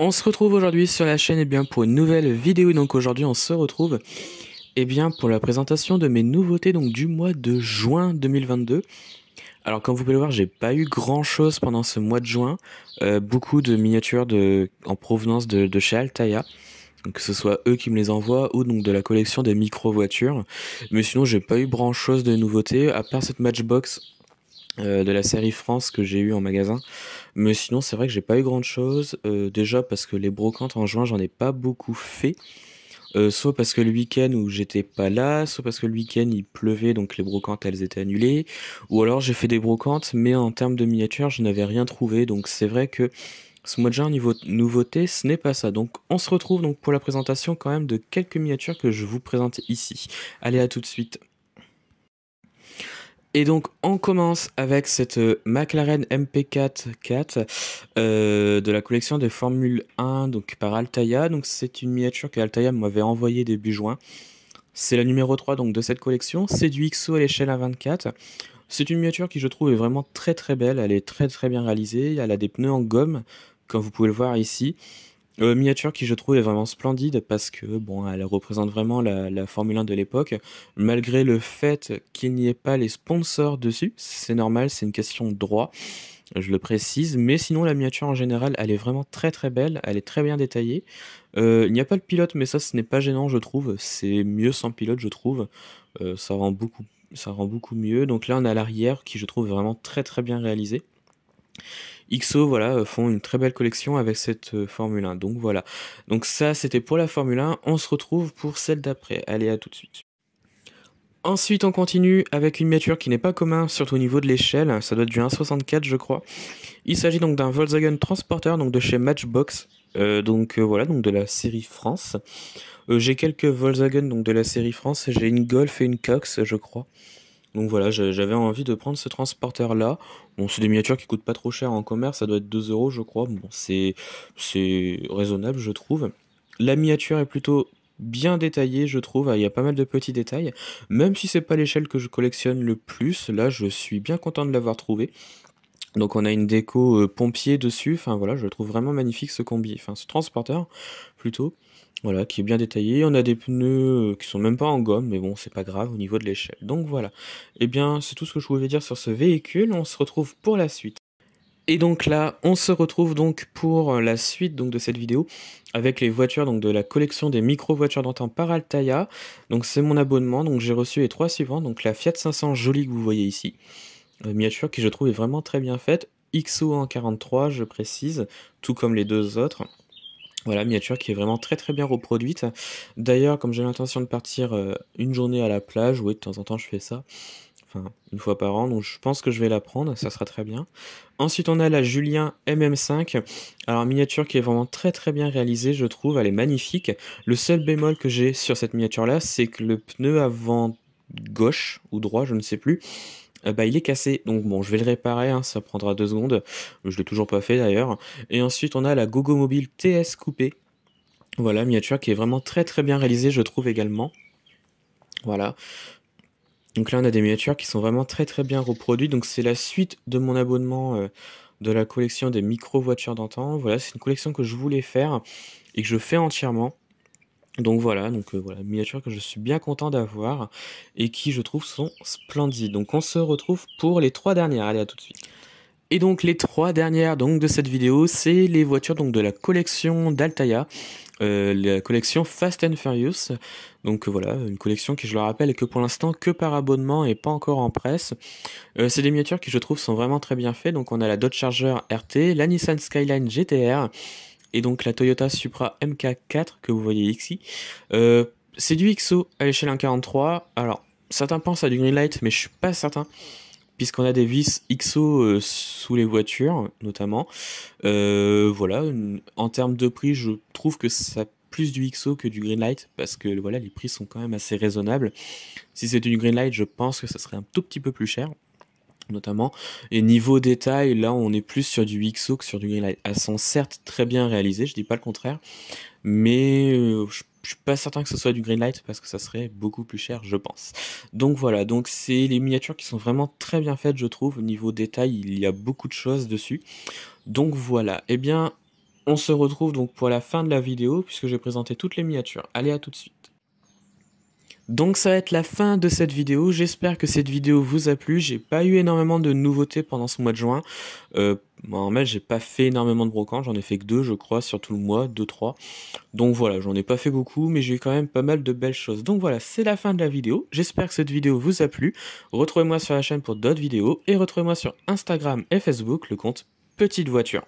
On se retrouve aujourd'hui sur la chaîne eh bien, pour une nouvelle vidéo. Donc aujourd'hui on se retrouve eh bien, pour la présentation de mes nouveautés donc, du mois de juin 2022. Alors comme vous pouvez le voir, j'ai pas eu grand chose pendant ce mois de juin. Euh, beaucoup de miniatures de, en provenance de, chez Donc, que ce soit eux qui me les envoient ou donc de la collection des micro-voitures. Mais sinon j'ai pas eu grand chose de nouveautés, à part cette matchbox euh, de la série France que j'ai eu en magasin mais sinon, c'est vrai que j'ai pas eu grand chose. Euh, déjà parce que les brocantes en juin, j'en ai pas beaucoup fait. Euh, soit parce que le week-end où j'étais pas là, soit parce que le week-end il pleuvait donc les brocantes elles étaient annulées, ou alors j'ai fait des brocantes mais en termes de miniatures je n'avais rien trouvé donc c'est vrai que ce mois de juin niveau nouveauté ce n'est pas ça donc on se retrouve donc pour la présentation quand même de quelques miniatures que je vous présente ici. Allez à tout de suite. Et donc on commence avec cette euh, McLaren MP4 4 euh, de la collection de Formule 1 donc par Altaïa. Donc c'est une miniature que Altaïa m'avait envoyée début juin. C'est la numéro 3 donc de cette collection. C'est du XO à l'échelle A24. C'est une miniature qui je trouve est vraiment très très belle. Elle est très très bien réalisée. Elle a des pneus en gomme comme vous pouvez le voir ici. Euh, miniature qui je trouve est vraiment splendide parce que bon, elle représente vraiment la, Formule 1 de l'époque, malgré le fait qu'il n'y ait pas les sponsors dessus. C'est normal, c'est une question de droit, je le précise. Mais sinon, la miniature en général, elle est vraiment très très belle, elle est très bien détaillée. Euh, il n'y a pas le pilote, mais ça, ce n'est pas gênant, je trouve. C'est mieux sans pilote, je trouve. Euh, ça rend beaucoup, ça rend beaucoup mieux. Donc là, on a l'arrière qui je trouve vraiment très très bien réalisé. XO voilà, euh, font une très belle collection avec cette euh, Formule 1. Donc voilà. Donc ça, c'était pour la Formule 1. On se retrouve pour celle d'après. Allez, à tout de suite. Ensuite, on continue avec une miniature qui n'est pas commun, surtout au niveau de l'échelle. Ça doit être du 1,64, je crois. Il s'agit donc d'un Volkswagen Transporter, donc de chez Matchbox. Euh, donc voilà, donc de la série France. j'ai quelques Volkswagen donc de la série France. J'ai une Golf et une Cox, je crois. Donc voilà, j'avais envie de prendre ce transporteur là. Bon, c'est des miniatures qui coûtent pas trop cher en commerce, ça doit être 2 euros je crois. Bon, c'est raisonnable je trouve. La miniature est plutôt bien détaillée je trouve, ah, il y a pas mal de petits détails. Même si c'est pas l'échelle que je collectionne le plus, là je suis bien content de l'avoir trouvé. Donc on a une déco euh, pompier dessus, enfin voilà, je trouve vraiment magnifique ce combi, enfin ce transporteur plutôt. Voilà, qui est bien détaillé. On a des pneus euh, qui sont même pas en gomme, mais bon, c'est pas grave au niveau de l'échelle. Donc voilà. et eh bien, c'est tout ce que je voulais dire sur ce véhicule. On se retrouve pour la suite. Et donc là, on se retrouve donc pour euh, la suite donc de cette vidéo avec les voitures donc de la collection des micro-voitures d'antan par Altaya. Donc c'est mon abonnement, donc j'ai reçu les trois suivants, donc la Fiat 500 jolie que vous voyez ici, euh, miniature qui je trouve est vraiment très bien faite, XO en 43 je précise, tout comme les deux autres. Voilà, miniature qui est vraiment très très bien reproduite. D'ailleurs, comme j'ai l'intention de partir euh, une journée à la plage, oui, de temps en temps je fais ça, enfin une fois par an, donc je pense que je vais la prendre, ça sera très bien. Ensuite, on a la Julien MM5. Alors, miniature qui est vraiment très très bien réalisée, je trouve, elle est magnifique. Le seul bémol que j'ai sur cette miniature là, c'est que le pneu avant gauche ou droit, je ne sais plus, euh, bah, il est cassé. Donc bon, je vais le réparer, hein, ça prendra deux secondes. Je l'ai toujours pas fait d'ailleurs. Et ensuite, on a la Gogo Mobile TS Coupé, Voilà, miniature qui est vraiment très très bien réalisée, je trouve également. Voilà. Donc là, on a des miniatures qui sont vraiment très très bien reproduites. Donc c'est la suite de mon abonnement euh, de la collection des micro-voitures d'antan. Voilà, c'est une collection que je voulais faire et que je fais entièrement. Donc voilà, donc euh, voilà, miniatures que je suis bien content d'avoir et qui je trouve sont splendides. Donc on se retrouve pour les trois dernières. Allez à tout de suite. Et donc les trois dernières donc de cette vidéo, c'est les voitures donc de la collection d'Altaya, euh, la collection Fast and Furious. Donc euh, voilà, une collection qui je le rappelle est que pour l'instant que par abonnement et pas encore en presse. c'est des miniatures qui je trouve sont vraiment très bien faites. Donc on a la Dodge Charger RT, la Nissan Skyline GTR, et donc la Toyota Supra MK4 que vous voyez ici. Euh, c'est du XO à l'échelle 1.43. Alors, certains pensent à du Greenlight, mais je suis pas certain, puisqu'on a des vis XO euh, sous les voitures, notamment. Euh, voilà, en termes de prix, je trouve que ça plus du XO que du Greenlight, parce que voilà, les prix sont quand même assez raisonnables. Si c'était du Greenlight, je pense que ça serait un tout petit peu plus cher, notamment. Et niveau détail, là on est plus sur du XO que sur du Greenlight Elles sont certes très bien réalisées, je dis pas le contraire, mais euh, je suis pas certain que ce soit du green light parce que ça serait beaucoup plus cher, je pense. Donc voilà, donc c'est les miniatures qui sont vraiment très bien faites, je trouve. Au niveau détail, il y a beaucoup de choses dessus. Donc voilà, et eh bien, on se retrouve donc pour la fin de la vidéo puisque j'ai présenté toutes les miniatures. Allez, à tout de suite. Donc ça va être la fin de cette vidéo, j'espère que cette vidéo vous a plu, j'ai pas eu énormément de nouveautés pendant ce mois de juin, euh, j'ai pas fait énormément de brocans, j'en ai fait que deux je crois sur tout le mois, deux, trois, donc voilà j'en ai pas fait beaucoup mais j'ai eu quand même pas mal de belles choses, donc voilà c'est la fin de la vidéo, j'espère que cette vidéo vous a plu, retrouvez-moi sur la chaîne pour d'autres vidéos et retrouvez-moi sur Instagram et Facebook le compte Petite Voiture.